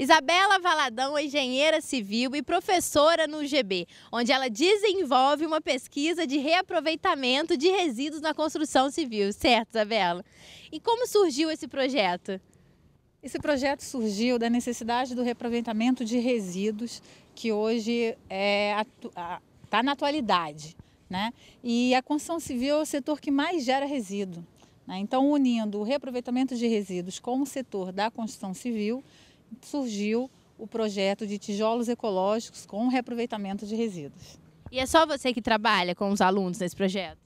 Isabela Valadão é engenheira civil e professora no UGB, onde ela desenvolve uma pesquisa de reaproveitamento de resíduos na construção civil, certo, Isabela? E como surgiu esse projeto? Esse projeto surgiu da necessidade do reaproveitamento de resíduos, que hoje está é, tá na atualidade. Né? E a construção civil é o setor que mais gera resíduo. Né? Então, unindo o reaproveitamento de resíduos com o setor da construção civil, surgiu o projeto de tijolos ecológicos com reaproveitamento de resíduos. E é só você que trabalha com os alunos nesse projeto?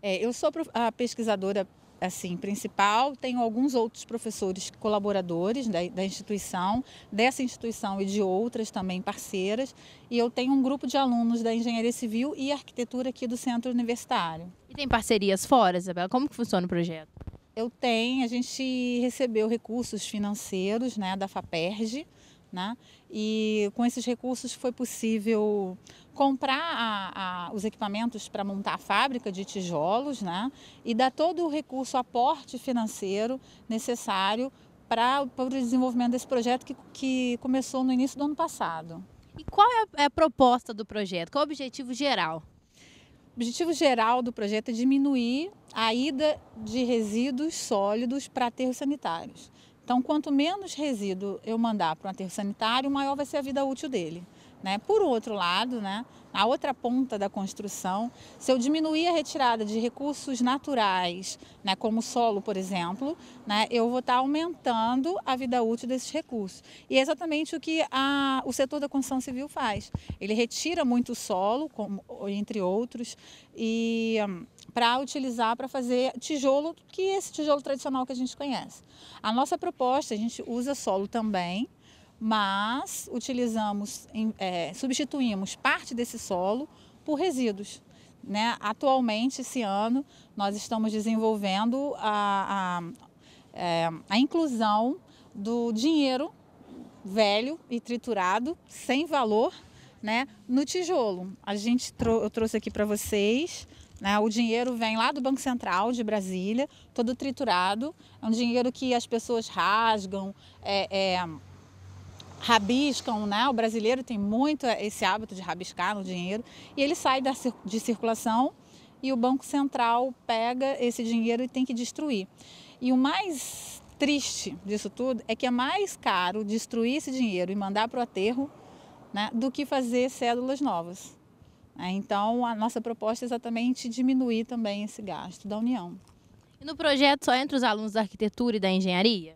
É, eu sou a pesquisadora assim principal, tenho alguns outros professores colaboradores da, da, instituição, dessa instituição e de outras também parceiras, e eu tenho um grupo de alunos da engenharia civil e arquitetura aqui do centro universitário. E tem parcerias fora, Isabela? Como que funciona o projeto? eu tenho, a gente recebeu recursos financeiros né, da FAPERJ, né? E com esses recursos foi possível comprar a, a, os equipamentos para montar a fábrica de tijolos, né? E dar todo o recurso, o aporte financeiro necessário para, o desenvolvimento desse projeto que, que começou no início do ano passado. E qual é a, é a proposta do projeto? Qual é o objetivo geral? objetivo geral do projeto é diminuir a ida de resíduos sólidos para aterros sanitários. Então, quanto menos resíduo eu mandar para um aterro sanitário, maior vai ser a vida útil dele. Né? Por outro lado, né, a outra ponta da construção, se eu diminuir a retirada de recursos naturais, né, como solo, por exemplo, né, eu vou estar aumentando a vida útil desses recursos. E é exatamente o que a, o setor da construção civil faz. Ele retira muito solo, como, entre outros, e hum, para utilizar para fazer tijolo, que é esse tijolo tradicional que a gente conhece. A nossa proposta, a gente usa solo também, mas utilizamos, é, substituímos parte desse solo por resíduos. Né? Atualmente, esse ano, nós estamos desenvolvendo a, a, é, a inclusão do dinheiro velho e triturado, sem valor, né, no tijolo. A gente trou eu trouxe aqui para vocês. Né, o dinheiro vem lá do Banco Central de Brasília, todo triturado. É um dinheiro que as pessoas rasgam, é, é rabiscam, né? O brasileiro tem muito esse hábito de rabiscar no dinheiro e ele sai da, de circulação e o Banco Central pega esse dinheiro e tem que destruir. E o mais triste disso tudo é que é mais caro destruir esse dinheiro e mandar para o aterro né, do que fazer células novas. É, então, a nossa proposta é exatamente diminuir também esse gasto da União. E no projeto só entre os alunos da arquitetura e da engenharia?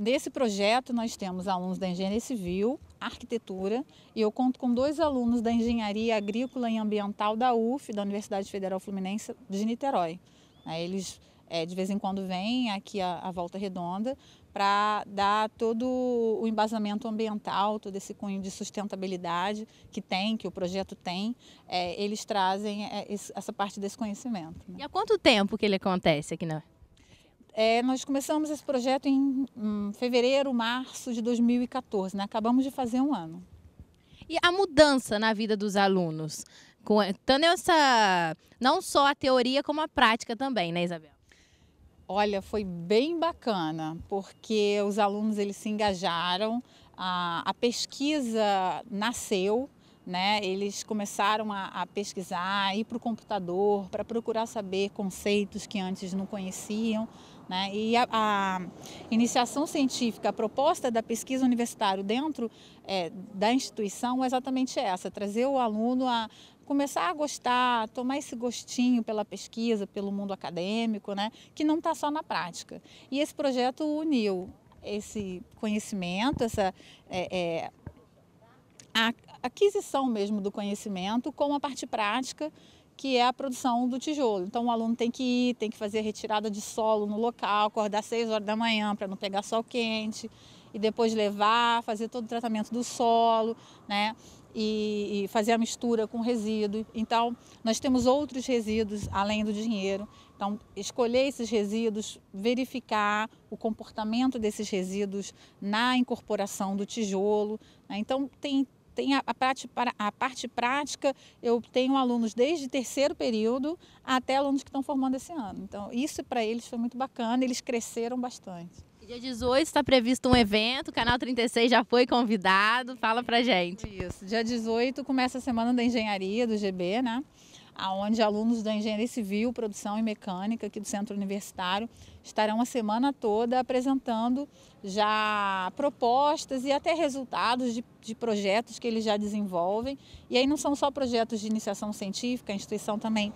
Nesse projeto, nós temos alunos da engenharia civil, arquitetura, e eu conto com dois alunos da engenharia agrícola e ambiental da UF, da Universidade Federal Fluminense de Niterói. Eles é, de vez em quando vêm aqui à Volta Redonda para dar todo o embasamento ambiental, todo esse cunho de sustentabilidade que tem, que o projeto tem, é, eles trazem é, essa parte desse conhecimento. Né? E há quanto tempo que ele acontece aqui na, é, nós começamos esse projeto em hum, fevereiro, março de 2014, né? acabamos de fazer um ano. E a mudança na vida dos alunos? Com, tanto essa, não só a teoria, como a prática também, né, Isabel? Olha, foi bem bacana, porque os alunos eles se engajaram, a, a pesquisa nasceu, né? Eles começaram a, a pesquisar, ir para o computador para procurar saber conceitos que antes não conheciam. Né? E a, a, iniciação científica, a proposta da pesquisa universitária dentro é, da instituição é exatamente essa: trazer o aluno a começar a gostar, tomar esse gostinho pela pesquisa, pelo mundo acadêmico, né? que não está só na prática. E esse projeto uniu esse conhecimento, essa. É, é, a aquisição mesmo do conhecimento com a parte prática que é a produção do tijolo. Então o aluno tem que ir, tem que fazer retirada de solo no local, acordar às 6 horas da manhã para não pegar sol quente e depois levar, fazer todo o tratamento do solo, né? E, e, fazer a mistura com resíduo. Então, nós temos outros resíduos além do dinheiro. Então, escolher esses resíduos, verificar o comportamento desses resíduos na incorporação do tijolo. Né? Então, tem tem a, a, parte, a parte prática, eu tenho alunos desde terceiro período até alunos que estão formando esse ano. Então, isso para eles foi muito bacana, eles cresceram bastante. Dia 18 está previsto um evento, o Canal 36 já foi convidado, fala para gente. Isso, dia 18 começa a Semana da Engenharia do GB, né? onde alunos da Engenharia Civil, Produção e Mecânica aqui do Centro Universitário estarão a semana toda apresentando já propostas e até resultados de, de, projetos que eles já desenvolvem. E aí não são só projetos de iniciação científica, a instituição também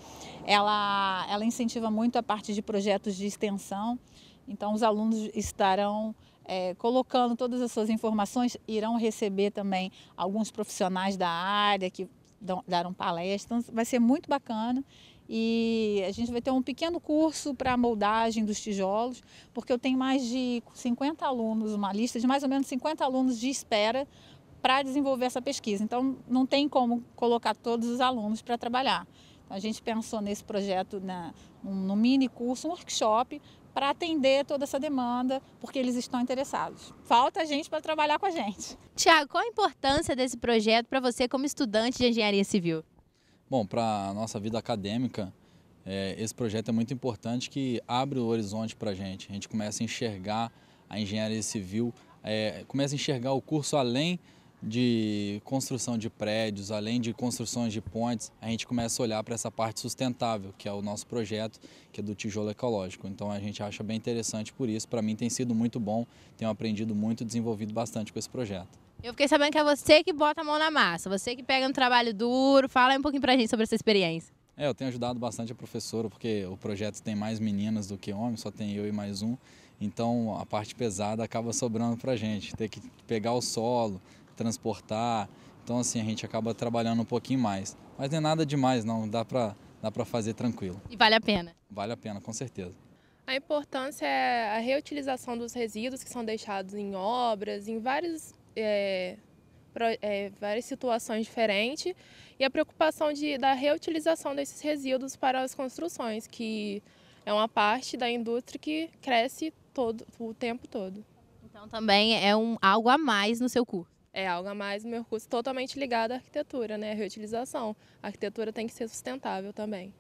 ela, ela incentiva muito a parte de projetos de extensão. Então os alunos estarão é, colocando todas as suas informações, irão receber também alguns profissionais da área que darão palestras, então, vai ser muito bacana. E a gente vai ter um pequeno curso para a moldagem dos tijolos, porque eu tenho mais de 50 alunos, uma lista de mais ou menos 50 alunos de espera para desenvolver essa pesquisa. Então, não tem como colocar todos os alunos para trabalhar. Então, a gente pensou nesse projeto, na, um num mini curso, um workshop, para atender toda essa demanda, porque eles estão interessados. Falta gente para trabalhar com a gente. Tiago, qual a importância desse projeto para você como estudante de engenharia civil? Bom, para a nossa vida acadêmica, é, esse projeto é muito importante que abre o horizonte para a gente. A gente começa a enxergar a engenharia civil, é, começa a enxergar o curso além de construção de prédios, além de construções de pontes, a gente começa a olhar para essa parte sustentável, que é o nosso projeto, que é do tijolo ecológico. Então a gente acha bem interessante por isso. Para mim tem sido muito bom, tenho aprendido muito, desenvolvido bastante com esse projeto. Eu fiquei sabendo que é você que bota a mão na massa, você que pega um trabalho duro. Fala um pouquinho para a gente sobre essa experiência. É, eu tenho ajudado bastante a professora, porque o projeto tem mais meninas do que homens, só tem eu e mais um. Então a parte pesada acaba sobrando para a gente, ter que pegar o solo, transportar. Então, assim, a gente acaba trabalhando um pouquinho mais. Mas não é nada demais, não. Dá para dá fazer tranquilo. E vale a pena? Vale a pena, com certeza. A importância é a reutilização dos resíduos que são deixados em obras, em é, pro, é, várias situações diferentes, e a preocupação de, da reutilização desses resíduos para as construções, que é uma parte da indústria que cresce todo o tempo todo. Então também é um algo a mais no seu curso é algo a mais no meu curso totalmente ligado à arquitetura, né? A reutilização. A arquitetura tem que ser sustentável também.